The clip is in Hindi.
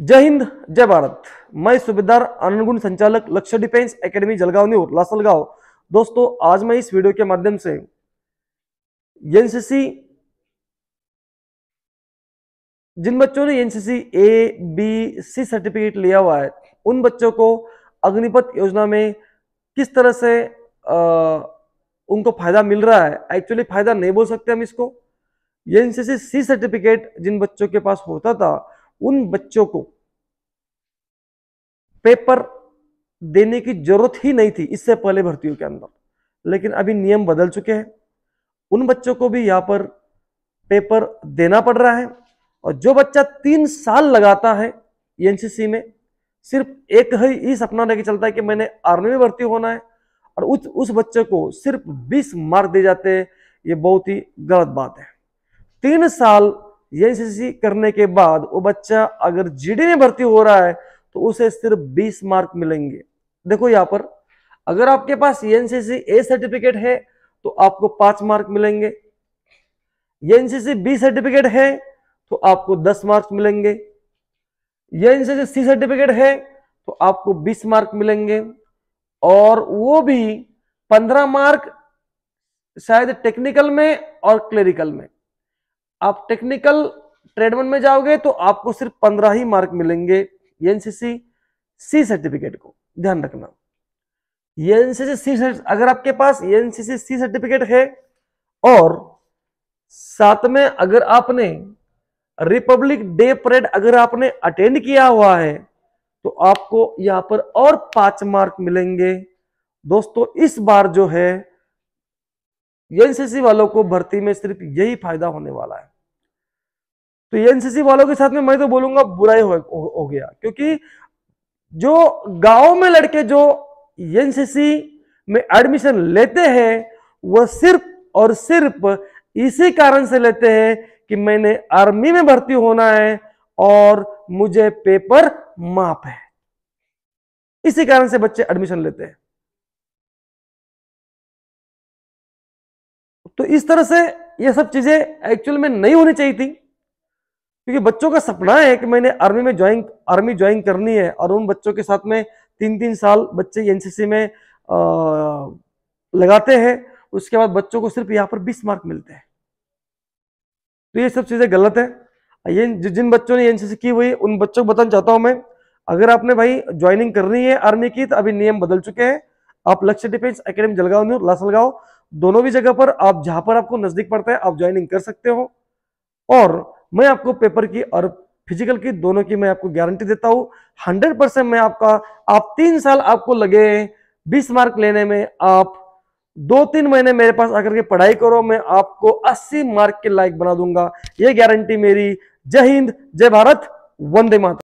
जय हिंद जय भारत मैं सुबेदार अनगुण संचालक Lakshya defence academy Jalgaon new Lasalgaon दोस्तों आज मैं इस वीडियो के माध्यम से एनसीसी जिन बच्चों ने NCC A B C certificate लिया हुआ है उन बच्चों को अग्निपथ योजना में किस तरह से आ, उनको फायदा मिल रहा है एक्चुअली फायदा नहीं बोल सकते हम इसको एनसीसी सी सर्टिफिकेट जिन बच्चों के पास होता था उन बच्चों को पेपर देने की जरूरत ही नहीं थी इससे पहले भर्तियों के अंदर लेकिन अभी नियम बदल चुके हैं उन बच्चों को भी यहाँ पर पेपर देना पड़ रहा है और जो बच्चा तीन साल लगाता है एनसीसी में सिर्फ एक ही ही सपना लेके चलता है कि मैंने आर्मी में भर्ती होना है और उस उस बच्चे को सिर्फ 20 मार्क दे जाते हैं ये बहुत ही गलत बात है तीन साल एनसीसी करने के बाद वो बच्चा अगर जीडी में भर्ती हो रहा है तो उसे सिर्फ 20 मार्क मिलेंगे देखो यहाँ पर अगर आपके पास एनसीसी ए सर्टिफिकेट है तो आपको पांच मार्क मिलेंगे एनसीसी बी सर्टिफिकेट है तो आपको दस मार्क्स मिलेंगे एनसीसी सी सर्टिफिकेट है तो आपको बीस मार्क मिलेंगे और वो भी पंद्रह मार्क शायद टेक्निकल में और क्लेरिकल में आप टेक्निकल ट्रेड वन में जाओगे तो आपको सिर्फ पंद्रह ही मार्क मिलेंगे एनसीसी सी सर्टिफिकेट को ध्यान रखना एनसीसी सी अगर आपके पास एनसीसी सी सर्टिफिकेट है और साथ में अगर आपने रिपब्लिक डे परेड अगर आपने अटेंड किया हुआ है तो आपको यहां पर और पांच मार्क मिलेंगे दोस्तों इस बार जो है एनसीसी वालों को भर्ती में सिर्फ यही फायदा होने वाला है तो एनसीसी वालों के साथ में मैं तो बोलूंगा बुराई हो, हो, हो गया क्योंकि जो गांव में लड़के जो एनसीसी में एडमिशन लेते हैं वह सिर्फ और सिर्फ इसी कारण से लेते हैं कि मैंने आर्मी में भर्ती होना है और मुझे पेपर माफ है इसी कारण से बच्चे एडमिशन लेते हैं तो इस तरह से ये सब चीजें एक्चुअल में नहीं होनी चाहिए थी क्योंकि बच्चों का सपना है कि मैंने आर्मी में ज्वाइन आर्मी ज्वाइन करनी है और उन बच्चों के साथ में तीन तीन साल बच्चे एनसीसी में आ, लगाते हैं उसके बाद बच्चों को सिर्फ यहाँ पर बीस मार्क मिलते हैं तो ये सब चीज़ें गलत है ये जिन बच्चों ने एनसीसी की हुई उन बच्चों को बताना चाहता हूँ मैं अगर आपने भाई ज्वाइनिंग करनी है आर्मी की तो अभी नियम बदल चुके हैं आप Lakshya defence academy Jalgaon new Lasalgaon दोनों भी जगह पर आप जहां पर आपको नजदीक पड़ता है आप ज्वाइनिंग कर सकते हो और मैं आपको पेपर की और फिजिकल की दोनों की मैं आपको गारंटी देता हूं हंड्रेड परसेंट मैं आपका आप तीन साल आपको लगे बीस मार्क लेने में आप दो तीन महीने मेरे पास आकर के पढ़ाई करो मैं आपको अस्सी मार्क के लायक बना दूंगा ये गारंटी मेरी जय हिंद जय भारत वंदे माता